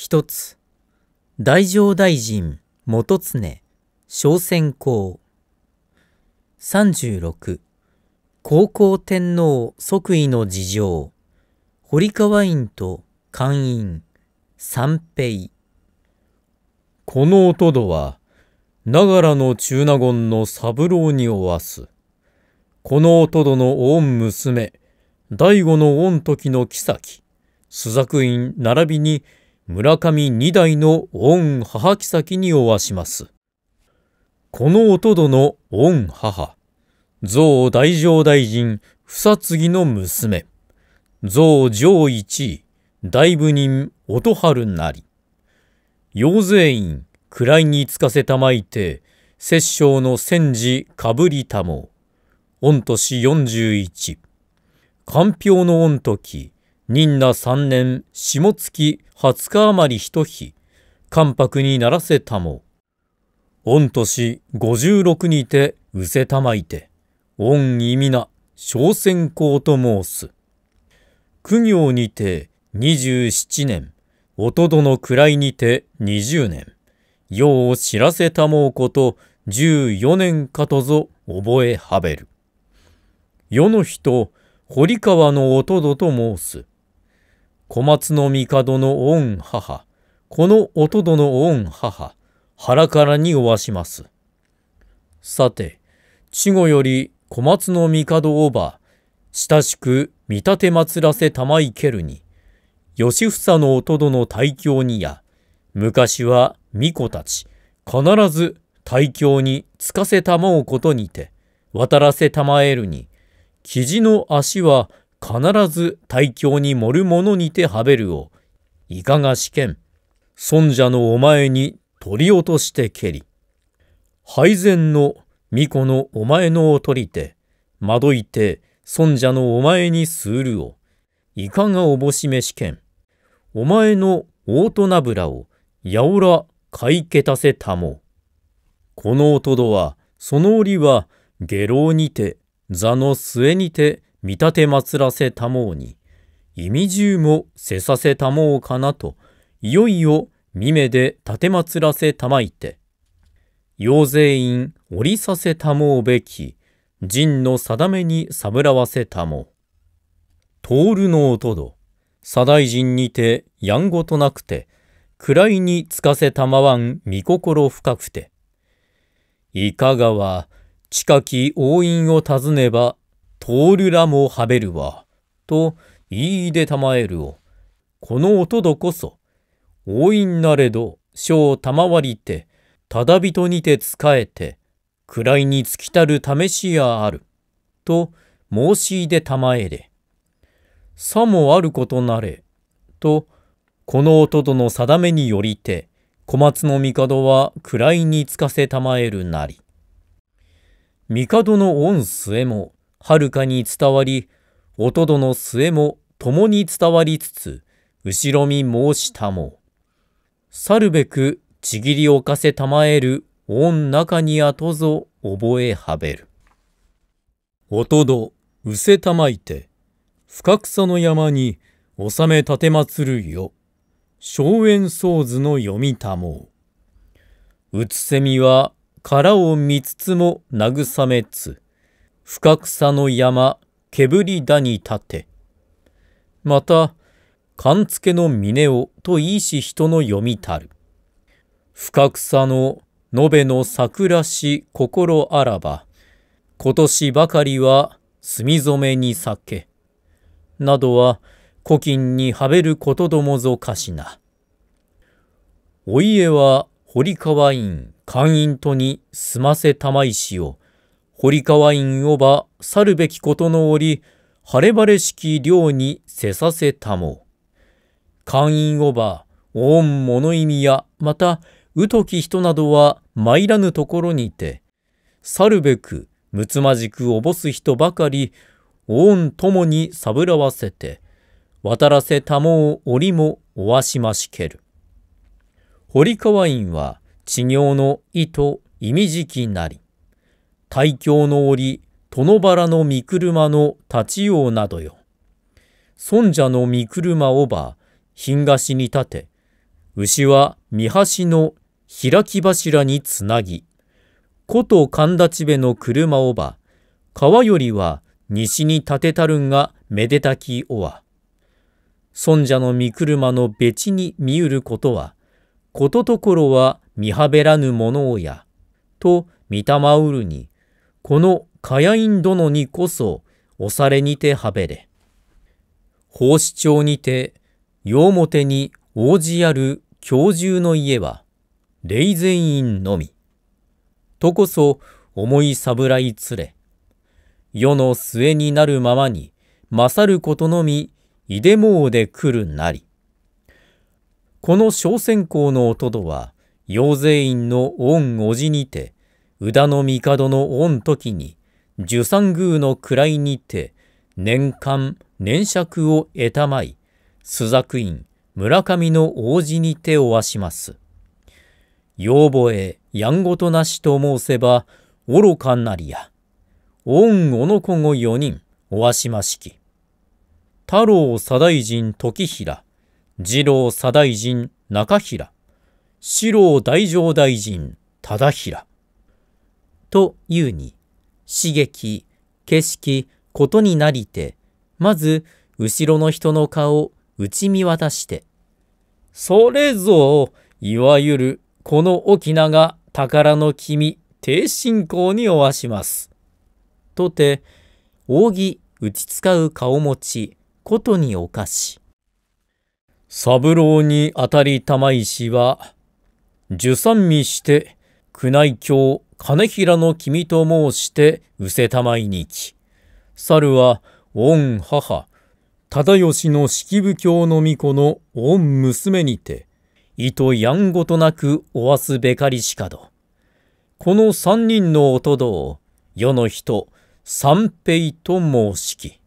一つ、大乗大臣元常小選公。36、高校天皇即位の事情。堀川院と官員、三平。このおとどは、長良の中納言の三郎におわす。このおとどの御娘、醍醐の御時の妃、朱雀院並びに村上2代の御母妃におわします。このおとどの御母、象大乗大臣、房次の娘、象上一位、大部人音春なり、陽勢院、位につかせたまいて、摂政の戦時かぶりたも御年41、官票の御時、任那三年下月二十日余り一日、関白にならせたも、御年五十六にてうせたまいて、御意味な小仙公と申す。苦行にて二十七年、おとどの位にて二十年、世を知らせたもうこと十四年かとぞ覚えはべる。世の人、堀川のおとどと申す。小松の帝の御母、この音戸どの御母、腹からにおわします。さて、稚語より小松の帝をば、親しく見立て祭らせたまいけるに、義房の音戸どの大教にや、昔は巫女たち、必ず大教につかせたまうことにて、渡らせたまえるに、雉の足は必ず大凶に盛るものにてはべるを、いかが試験、尊者のお前に取り落としてけり、配膳の巫女のお前のを取りて、惑いて尊者のお前にするを、いかがおぼしめ試験、お前の大人ぶらを、やおら買いけたせたも。このおとどは、その折は、下郎にて、座の末にて、見立て祭らせたもうに、意味中もせさせたもうかなと、いよいよ見目で立て祭らせたまいて、要税員降りさせたもうべき、陣の定めにさぶらわせたも。るのとど、左大臣にてやんごとなくて、位につかせたまわん見心深くて。いかがは、近き応印を尋ねばポールラもハベルは、と言いでたまえるを、この音どこそ、いん。なれど、小賜りて、ただ人にて仕えて、位に尽きたる試しやある、と申し出たまえれ。さもあることなれ、と、この音との定めによりて、小松の帝は位につかせたまえるなり。帝の御末もはるかに伝わり、おとどの末も共に伝わりつつ、後ろ見申したも。さるべくちぎりおかせたまえる御中にあとぞ覚えはべる。おとど、うせたまいて、深草の山に納めたてまつるよ。荘園僧図の読みたもう。うつせみは殻を見つつも慰めつ。深草の山煙田に立てまた勘付けの峰をといいし人の読みたる深草の延べの桜し心あらば今年ばかりは墨染めに酒などは古今にはべることどもぞかしなお家は堀川院官院とに済ませたまいしを堀川院をば去るべきことの折、晴れ晴れしき漁にせさせたも。官院をば、御物意味や、また、うとき人などは参らぬところにて、去るべく、むつまじくおぼす人ばかり、御ともにさぶらわせて、渡らせたもう折もおわしましける。堀川院は、知行の意と意味じきなり。大京の折、殿原の御車の立ちなどよ。尊者の御車をば、品菓子に立て、牛は見橋の開き柱につなぎ、古都神立辺の車をば、川よりは西に立てたるんがめでたきおわ。尊者の御車の別に見うることは、ことところは見はべらぬものをや、と見たまうるに、この火やい殿にこそ、おされにてはべれ。法師町にて、も表に応じある教授の家は、霊善院のみ。とこそ、重い侍連れ。世の末になるままに、勝ることのみ、いでもうで来るなり。この小選考のおとどは、陽善院の御おじにて、宇田の帝の御時に、十三宮の位にて、年間、年尺を得たまい、朱雀院、村上の王子に手をわします。養母へ、やんごとなしと申せば、愚かなりや。恩おの子ご四人、おわしましき。太郎左大臣時平、次郎左大臣中平、四郎大乗大臣忠平。というに、刺激、景色、ことになりて、まず、後ろの人の顔を打ち見渡して、それぞ、いわゆる、この翁が宝の君、低信仰におわします。とて、扇打ち使う顔持ち、ことにおかし。三郎に当たり玉石は、受賛味して、宮内卿金平の君と申して失せたまいにき。猿は御母、忠義の式部教の御子の御娘にて、いとやんごとなくおわすべかりしかど。この三人のおとどを、世の人、三平と申しき。